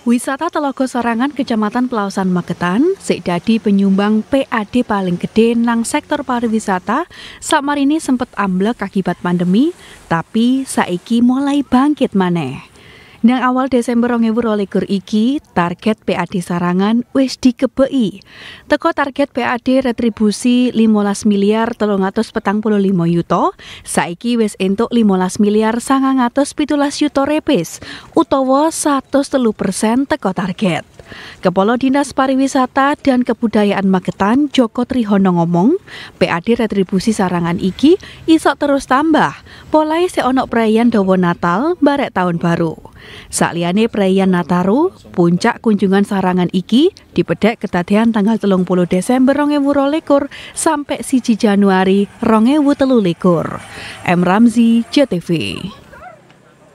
Wisata Telogo Sorangan Kecamatan Pelausan Magetan, sejadi penyumbang PAD paling gede nang sektor pariwisata, saat ini sempat amblek akibat pandemi, tapi saiki mulai bangkit maneh. Nang awal Desember 2022 iki, target PAD sarangan wis dikebei Teko target PAD retribusi 15 miliar petang puluh lima yuto, saiki wis entuk 15 miliar pitulas yuto repis, utawa telu persen teko target. Kepala Dinas Pariwisata dan Kebudayaan Magetan Joko Trihono ngomong, PAD retribusi sarangan iki isok terus tambah, polai seonok perayaan dawa Natal barek tahun baru. Sakliane perayaan Nataru, puncak kunjungan sarangan iki dipedhek ketatian tanggal telung puluh Desember rongewu rolekur sampai siji Januari rongewu telulikur. M. Ramzi, JTV.